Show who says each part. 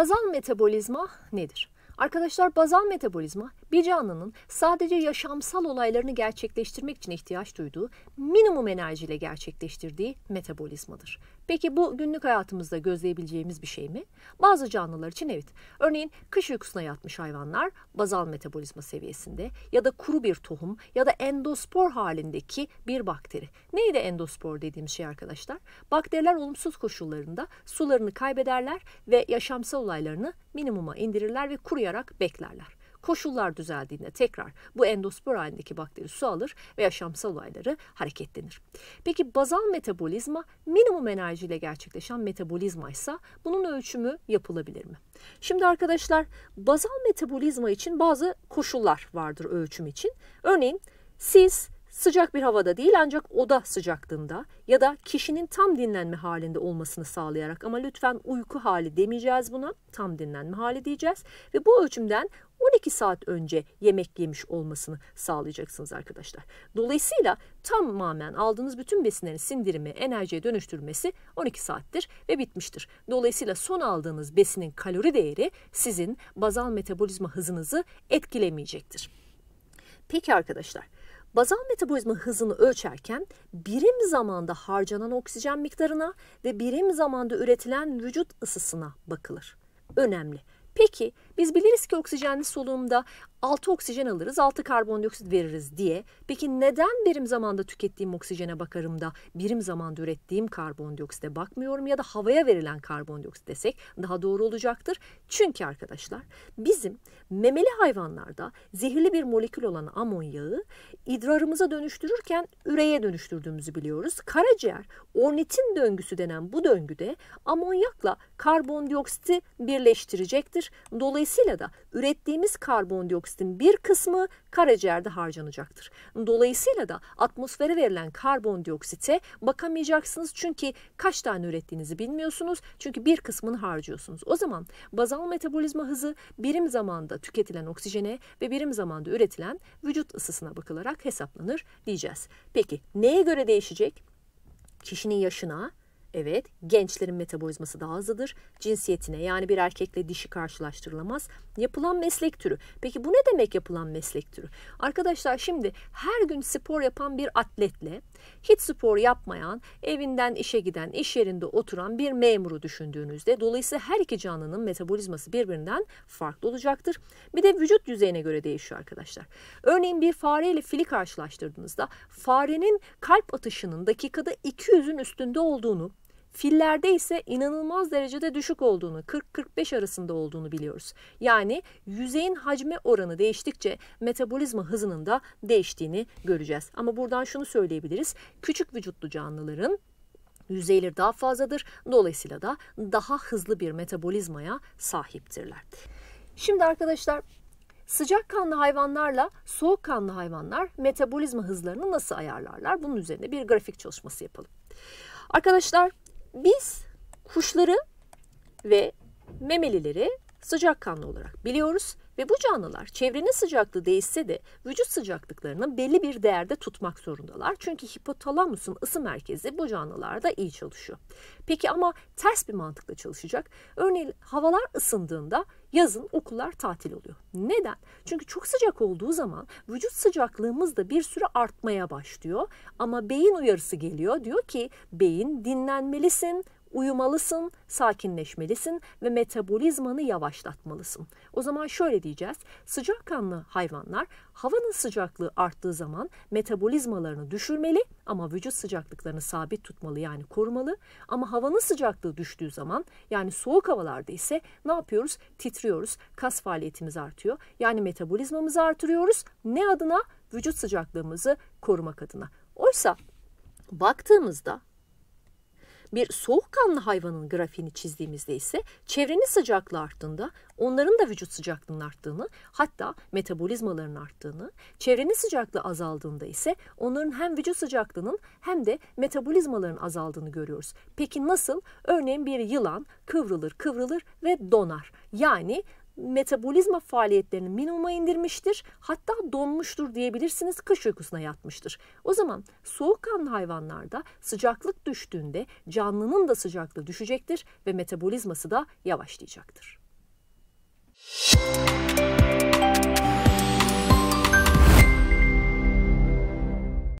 Speaker 1: Bazal metabolizma nedir? Arkadaşlar bazal metabolizma bir canlının sadece yaşamsal olaylarını gerçekleştirmek için ihtiyaç duyduğu minimum enerjiyle gerçekleştirdiği metabolizmadır. Peki bu günlük hayatımızda gözleyebileceğimiz bir şey mi? Bazı canlılar için evet. Örneğin kış uykusuna yatmış hayvanlar bazal metabolizma seviyesinde ya da kuru bir tohum ya da endospor halindeki bir bakteri. Neydi endospor dediğimiz şey arkadaşlar? Bakteriler olumsuz koşullarında sularını kaybederler ve yaşamsal olaylarını minimuma indirirler ve kuruyarak beklerler. Koşullar düzeldiğinde tekrar bu endospor halindeki bakteri su alır ve yaşamsal olayları hareketlenir. Peki bazal metabolizma minimum enerjiyle gerçekleşen metabolizma ise bunun ölçümü yapılabilir mi? Şimdi arkadaşlar bazal metabolizma için bazı koşullar vardır ölçüm için. Örneğin siz sıcak bir havada değil ancak oda sıcaklığında ya da kişinin tam dinlenme halinde olmasını sağlayarak ama lütfen uyku hali demeyeceğiz buna tam dinlenme hali diyeceğiz ve bu ölçümden 12 saat önce yemek yemiş olmasını sağlayacaksınız arkadaşlar. Dolayısıyla tamamen aldığınız bütün besinlerin sindirimi, enerjiye dönüştürmesi 12 saattir ve bitmiştir. Dolayısıyla son aldığınız besinin kalori değeri sizin bazal metabolizma hızınızı etkilemeyecektir. Peki arkadaşlar Bazal metabolizma hızını ölçerken birim zamanda harcanan oksijen miktarına ve birim zamanda üretilen vücut ısısına bakılır. Önemli. Peki biz biliriz ki oksijenli solunumda 6 oksijen alırız, 6 karbondioksit veririz diye. Peki neden birim zamanda tükettiğim oksijene bakarım da birim zamanda ürettiğim karbondioksite bakmıyorum ya da havaya verilen karbondioksit desek daha doğru olacaktır. Çünkü arkadaşlar bizim memeli hayvanlarda zehirli bir molekül olan amonyağı idrarımıza dönüştürürken üreye dönüştürdüğümüzü biliyoruz. Karaciğer ornitin döngüsü denen bu döngüde amonyakla karbondioksiti birleştirecektir demektir. Dolayısıyla da ürettiğimiz karbondioksitin bir kısmı karaciğerde harcanacaktır. Dolayısıyla da atmosfere verilen karbondioksite bakamayacaksınız çünkü kaç tane ürettiğinizi bilmiyorsunuz. Çünkü bir kısmını harcıyorsunuz. O zaman bazal metabolizma hızı birim zamanda tüketilen oksijene ve birim zamanda üretilen vücut ısısına bakılarak hesaplanır diyeceğiz. Peki neye göre değişecek? Kişinin yaşına, Evet, gençlerin metabolizması daha hızlıdır. Cinsiyetine yani bir erkekle dişi karşılaştırılamaz. Yapılan meslek türü. Peki bu ne demek yapılan meslek türü? Arkadaşlar şimdi her gün spor yapan bir atletle hiç spor yapmayan, evinden işe giden, iş yerinde oturan bir memuru düşündüğünüzde dolayısıyla her iki canlının metabolizması birbirinden farklı olacaktır. Bir de vücut düzeyine göre değişiyor arkadaşlar. Örneğin bir fare ile fili karşılaştırdığınızda farenin kalp atışının dakikada 200'ün üstünde olduğunu Fillerde ise inanılmaz derecede düşük olduğunu, 40-45 arasında olduğunu biliyoruz. Yani yüzeyin hacme oranı değiştikçe metabolizma hızının da değiştiğini göreceğiz. Ama buradan şunu söyleyebiliriz. Küçük vücutlu canlıların yüzeyleri daha fazladır. Dolayısıyla da daha hızlı bir metabolizmaya sahiptirler. Şimdi arkadaşlar Sıcak kanlı hayvanlarla soğuk kanlı hayvanlar metabolizma hızlarını nasıl ayarlarlar? Bunun üzerine bir grafik çalışması yapalım. Arkadaşlar biz kuşları ve memelileri sıcakkanlı olarak biliyoruz ve bu canlılar çevrenin sıcaklığı değişse de vücut sıcaklıklarını belli bir değerde tutmak zorundalar. Çünkü hipotalamusun ısı merkezi bu canlılarda iyi çalışıyor. Peki ama ters bir mantıkla çalışacak. Örneğin havalar ısındığında yazın okullar tatil oluyor. Neden? Çünkü çok sıcak olduğu zaman vücut sıcaklığımız da bir süre artmaya başlıyor. Ama beyin uyarısı geliyor. Diyor ki beyin dinlenmelisin, Uyumalısın, sakinleşmelisin ve metabolizmanı yavaşlatmalısın. O zaman şöyle diyeceğiz. Sıcakkanlı hayvanlar havanın sıcaklığı arttığı zaman metabolizmalarını düşürmeli ama vücut sıcaklıklarını sabit tutmalı yani korumalı. Ama havanın sıcaklığı düştüğü zaman yani soğuk havalarda ise ne yapıyoruz? Titriyoruz. Kas faaliyetimiz artıyor. Yani metabolizmamızı artırıyoruz. Ne adına? Vücut sıcaklığımızı korumak adına. Oysa baktığımızda bir soğukkanlı hayvanın grafiğini çizdiğimizde ise çevrenin sıcaklığı arttığında onların da vücut sıcaklığının arttığını hatta metabolizmaların arttığını, çevrenin sıcaklığı azaldığında ise onların hem vücut sıcaklığının hem de metabolizmaların azaldığını görüyoruz. Peki nasıl? Örneğin bir yılan kıvrılır kıvrılır ve donar. Yani metabolizma faaliyetlerini minimuma indirmiştir. Hatta donmuştur diyebilirsiniz kış uykusuna yatmıştır. O zaman soğukkanlı hayvanlarda sıcaklık düştüğünde canlının da sıcaklığı düşecektir ve metabolizması da yavaşlayacaktır. Müzik